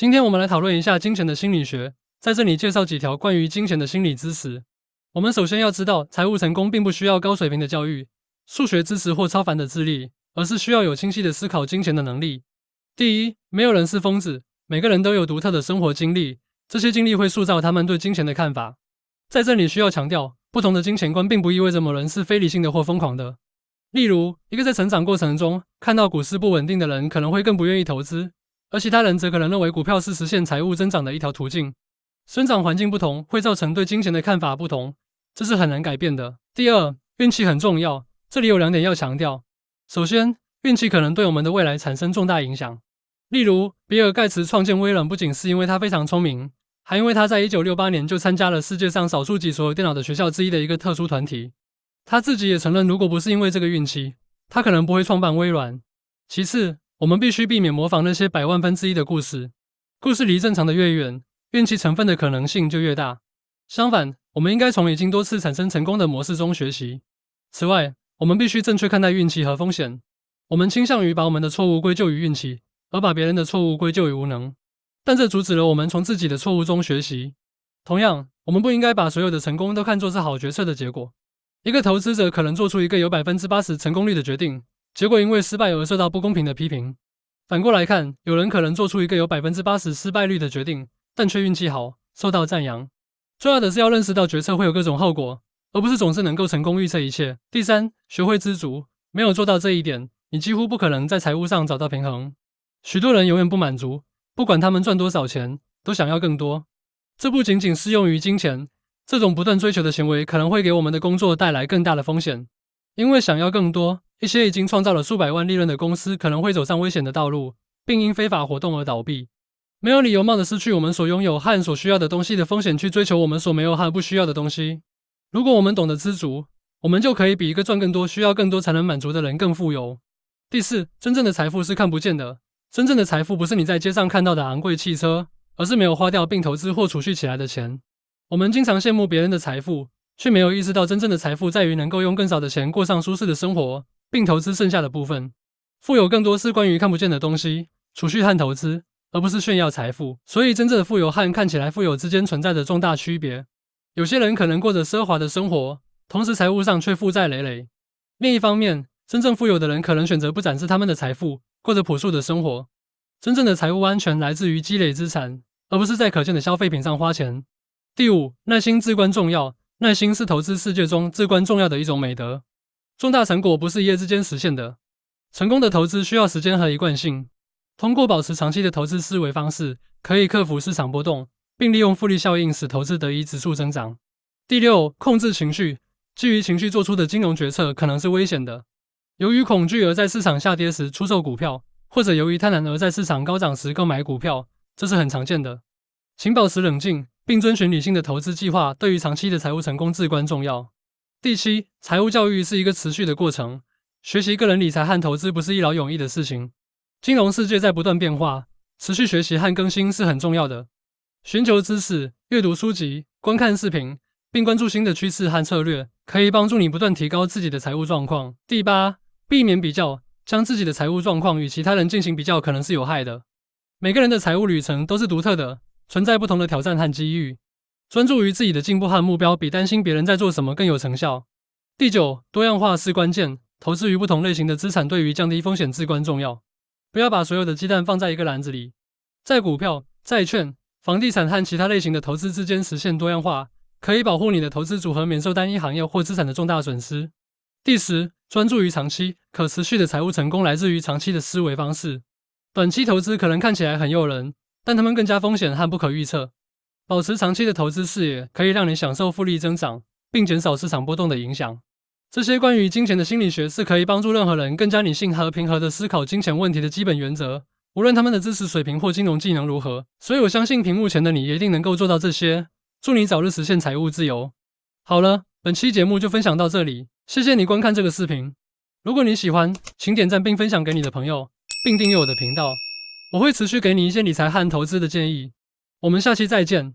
今天我们来讨论一下金钱的心理学，在这里介绍几条关于金钱的心理知识。我们首先要知道，财务成功并不需要高水平的教育、数学知识或超凡的智力，而是需要有清晰的思考金钱的能力。第一，没有人是疯子，每个人都有独特的生活经历，这些经历会塑造他们对金钱的看法。在这里需要强调，不同的金钱观并不意味着某人是非理性的或疯狂的。例如，一个在成长过程中看到股市不稳定的人，可能会更不愿意投资。而其他人则可能认为股票是实现财务增长的一条途径。生长环境不同会造成对金钱的看法不同，这是很难改变的。第二，运气很重要。这里有两点要强调：首先，运气可能对我们的未来产生重大影响。例如，比尔·盖茨创建微软不仅是因为他非常聪明，还因为他在1968年就参加了世界上少数几所有电脑的学校之一的一个特殊团体。他自己也承认，如果不是因为这个运气，他可能不会创办微软。其次，我们必须避免模仿那些百万分之一的故事。故事离正常的越远，运气成分的可能性就越大。相反，我们应该从已经多次产生成功的模式中学习。此外，我们必须正确看待运气和风险。我们倾向于把我们的错误归咎于运气，而把别人的错误归咎于无能。但这阻止了我们从自己的错误中学习。同样，我们不应该把所有的成功都看作是好决策的结果。一个投资者可能做出一个有百分之八十成功率的决定。结果因为失败而受到不公平的批评。反过来看，有人可能做出一个有百分之八十失败率的决定，但却运气好，受到赞扬。重要的是要认识到决策会有各种后果，而不是总是能够成功预测一切。第三，学会知足。没有做到这一点，你几乎不可能在财务上找到平衡。许多人永远不满足，不管他们赚多少钱，都想要更多。这不仅仅适用于金钱。这种不断追求的行为可能会给我们的工作带来更大的风险，因为想要更多。一些已经创造了数百万利润的公司可能会走上危险的道路，并因非法活动而倒闭。没有理由冒着失去我们所拥有和所需要的东西的风险去追求我们所没有和不需要的东西。如果我们懂得知足，我们就可以比一个赚更多、需要更多才能满足的人更富有。第四，真正的财富是看不见的。真正的财富不是你在街上看到的昂贵汽车，而是没有花掉并投资或储蓄起来的钱。我们经常羡慕别人的财富，却没有意识到真正的财富在于能够用更少的钱过上舒适的生活。并投资剩下的部分。富有更多是关于看不见的东西，储蓄和投资，而不是炫耀财富。所以，真正的富有和看起来富有之间存在着重大区别。有些人可能过着奢华的生活，同时财务上却负债累累。另一方面，真正富有的人可能选择不展示他们的财富，过着朴素的生活。真正的财务安全来自于积累资产，而不是在可见的消费品上花钱。第五，耐心至关重要。耐心是投资世界中至关重要的一种美德。重大成果不是一夜之间实现的，成功的投资需要时间和一贯性。通过保持长期的投资思维方式，可以克服市场波动，并利用复利效应使投资得以指数增长。第六，控制情绪。基于情绪做出的金融决策可能是危险的。由于恐惧而在市场下跌时出售股票，或者由于贪婪而在市场高涨时购买股票，这是很常见的。请保持冷静，并遵循理性的投资计划，对于长期的财务成功至关重要。第七，财务教育是一个持续的过程。学习个人理财和投资不是一劳永逸的事情。金融世界在不断变化，持续学习和更新是很重要的。寻求知识，阅读书籍，观看视频，并关注新的趋势和策略，可以帮助你不断提高自己的财务状况。第八，避免比较。将自己的财务状况与其他人进行比较可能是有害的。每个人的财务旅程都是独特的，存在不同的挑战和机遇。专注于自己的进步和目标，比担心别人在做什么更有成效。第九，多样化是关键。投资于不同类型的资产对于降低风险至关重要。不要把所有的鸡蛋放在一个篮子里。在股票、债券、房地产和其他类型的投资之间实现多样化，可以保护你的投资组合免受单一行业或资产的重大损失。第十，专注于长期可持续的财务成功来自于长期的思维方式。短期投资可能看起来很诱人，但他们更加风险和不可预测。保持长期的投资视野，可以让你享受复利增长，并减少市场波动的影响。这些关于金钱的心理学是可以帮助任何人更加理性和平和地思考金钱问题的基本原则，无论他们的知识水平或金融技能如何。所以我相信屏幕前的你一定能够做到这些。祝你早日实现财务自由！好了，本期节目就分享到这里，谢谢你观看这个视频。如果你喜欢，请点赞并分享给你的朋友，并订阅我的频道。我会持续给你一些理财和投资的建议。我们下期再见。